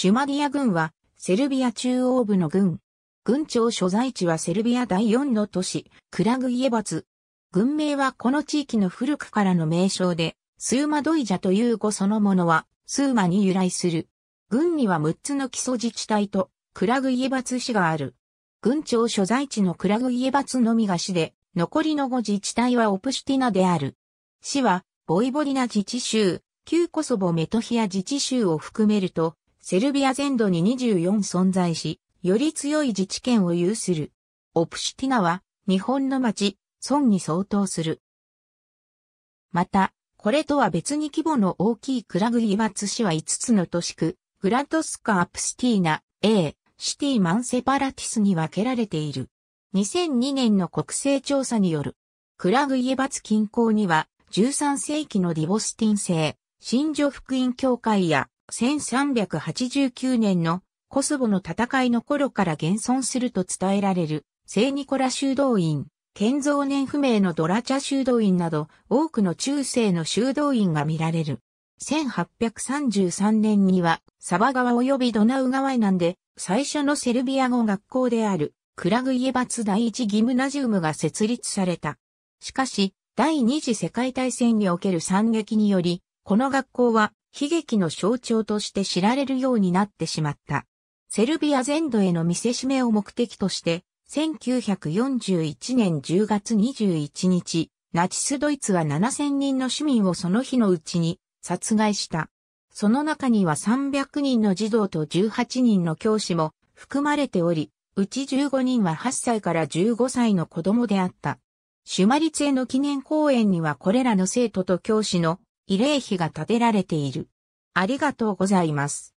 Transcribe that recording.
シュマディア軍は、セルビア中央部の軍。軍庁所在地はセルビア第4の都市、クラグイエバツ。軍名はこの地域の古くからの名称で、スーマドイジャという語そのものは、スーマに由来する。軍には6つの基礎自治体と、クラグイエバツ市がある。軍庁所在地のクラグイエバツのみが市で、残りの5自治体はオプシュティナである。市は、ボイボディナ自治州、旧コソボメトヒア自治州を含めると、セルビア全土に24存在し、より強い自治権を有する。オプシティナは、日本の町、村に相当する。また、これとは別に規模の大きいクラグイワツ市は5つの都市区、グラトスカ・アプスティーナ、A、シティ・マン・セパラティスに分けられている。2002年の国勢調査による、クラグイエバツ近郊には、13世紀のディボスティン製、新女福音教会や1389年のコスボの戦いの頃から現存すると伝えられる、聖ニコラ修道院、建造年不明のドラチャ修道院など、多くの中世の修道院が見られる。1833年には、サバ川及びドナウ川なんで、最初のセルビア語学校である、クラグイエバツ第一ギムナジウムが設立された。しかし、第二次世界大戦における惨劇により、この学校は悲劇の象徴として知られるようになってしまった。セルビア全土への見せしめを目的として、1941年10月21日、ナチスドイツは7000人の市民をその日のうちに殺害した。その中には300人の児童と18人の教師も含まれており、うち15人は8歳から15歳の子供であった。シュマリツェの記念公園にはこれらの生徒と教師の慰霊碑が建てられている。ありがとうございます。